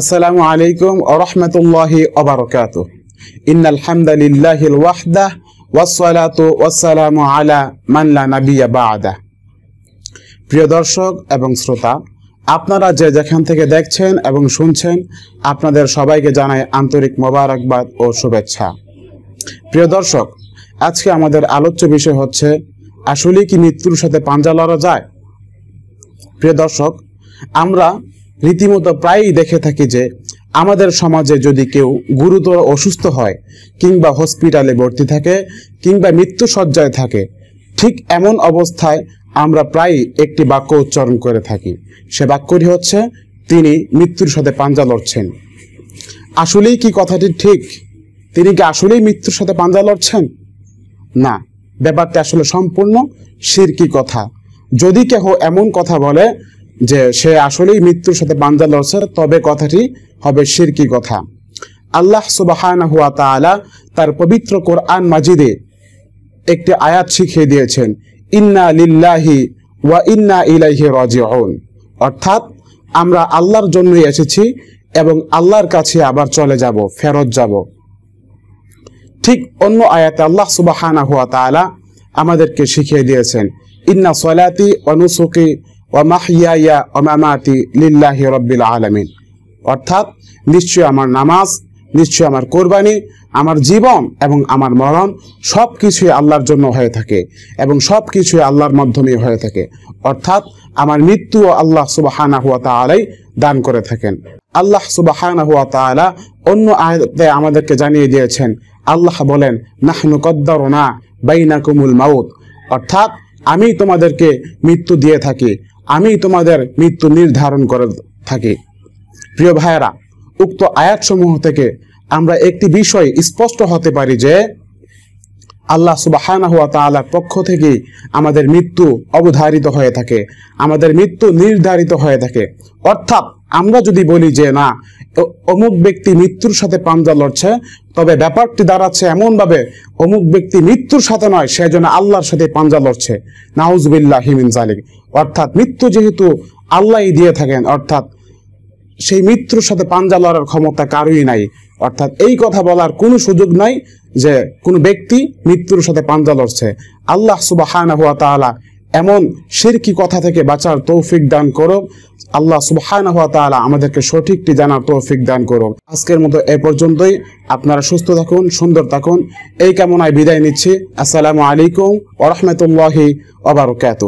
আসসালামু আলাইকুম আরহামতুল্লাহি অবরকাত ইন্নাল হামদালিল্লাহিল ওয়াহদাহ ওয়াসসালাতু ওয়াসসালামু আলা মান লা নাবিয়্যা বা'দা প্রিয় দর্শক এবং শ্রোতা আপনারা যে যেখান থেকে দেখছেন এবং শুনছেন আপনাদের সবাইকে জানাই আন্তরিক মোবারকবাদ ও শুভেচ্ছা প্রিয় দর্শক আজকে আমাদের আলোচ্য বিষয় হচ্ছে আসলে কি মৃত্যুর সাথে পাঞ্জা লড়া যায় প্রিয় দর্শক আমরা রীতিমতো প্রায়ই দেখে থাকি যে আমাদের সমাজে যদি কেউ গুরুতর অসুস্থ হয় কিংবা হসপিটালে ভর্তি থাকে কিংবা মৃত্যুসজ্জায় থাকে ঠিক এমন অবস্থায় আমরা প্রায়ই একটি বাক্য উচ্চারণ করে থাকি সে বাক্যটি হচ্ছে তিনি মৃত্যুর সাথে পাঞ্জা লড়ছেন আসলেই কি কথাটি ঠিক তিনি কি আসলেই মৃত্যুর সাথে পাঞ্জা লড়ছেন না ব্যাপারটা আসলে সম্পূর্ণ সিরকি কথা যদি কেহ এমন কথা বলে যে সে আসলেই মৃত্যুর সাথে বান্দা লড়ছে তবে কথাটি হবে শিরকি কথা আল্লাহ সুবাহ হুয়া তার পবিত্র কোরআন মাজিদে একটি আয়াত শিখিয়ে দিয়েছেন ইন্না লিল্লাহি ওয়া ইন্না ইলাইহি রাজিউন অর্থাৎ আমরা আল্লাহর জন্যই এসেছি এবং আল্লাহর কাছে আবার চলে যাব ফেরত যাব ঠিক অন্য আয়াতে আল্লাহ সুবাহানা হুয়া তালা আমাদেরকে শিখিয়ে দিয়েছেন ইন্না সলাতি অনুসুকি ও মাহিয়াইয়া ও মামাতি লিল্লাহি রব্বিল আলমিন অর্থাৎ নিশ্চয় আমার নামাজ নিশ্চয় আমার কোরবানি আমার জীবন এবং আমার মরণ সব কিছুই আল্লাহর জন্য হয়ে থাকে এবং সব কিছুই আল্লাহর মাধ্যমে হয়ে থাকে অর্থাৎ আমার মৃত্যুও আল্লাহ সুবাহানা হুয়া তালাই দান করে থাকেন আল্লাহ সুবাহানা হুয়া তালা অন্য আয়তে আমাদেরকে জানিয়ে দিয়েছেন আল্লাহ বলেন নাহনু কদ্দারোনা বাইনা কুমুল মাউত অর্থাৎ আমি তোমাদেরকে মৃত্যু দিয়ে থাকি আমি তোমাদের মৃত্যু নির্ধারণ করে থাকি প্রিয় ভাইয়েরা উক্ত আয়াতসমূহ থেকে আমরা একটি বিষয় স্পষ্ট হতে পারি যে আল্লাহ সুবাহানা হুয়া তালার পক্ষ থেকে আমাদের মৃত্যু অবধারিত হয়ে থাকে আমাদের মৃত্যু নির্ধারিত হয়ে থাকে অর্থাৎ আমরা যদি বলি যে না অমুক ব্যক্তি মৃত্যুর সাথে পাঞ্জা লড়ছে তবে ব্যাপারটি দাঁড়াচ্ছে এমনভাবে অমুক ব্যক্তি মৃত্যুর সাথে নয় সে যেন আল্লাহর সাথে পাঞ্জা লড়ছে নাউজবিল্লাহ হিমিন জালিক অর্থাৎ মৃত্যু যেহেতু আল্লাহই দিয়ে থাকেন অর্থাৎ সেই মৃত্যুর সাথে পাঞ্জা লড়ার ক্ষমতা কারোই নাই অর্থাৎ এই কথা বলার কোনো সুযোগ নাই যে কোনো ব্যক্তি মৃত্যুর সাথে পাঞ্জা লড়ছে আল্লাহ সুবাহ এমন শিরকি কথা থেকে বাঁচার তৌফিক দান করো আল্লাহ সুবহান হওয়া তালা আমাদেরকে সঠিকটি জানার তৌফিক দান করো আজকের মতো এ পর্যন্তই আপনারা সুস্থ থাকুন সুন্দর থাকুন এই কামনায় বিদায় নিচ্ছি আসসালামু আলাইকুম ওরহমতুল্লাহি ওবরকাত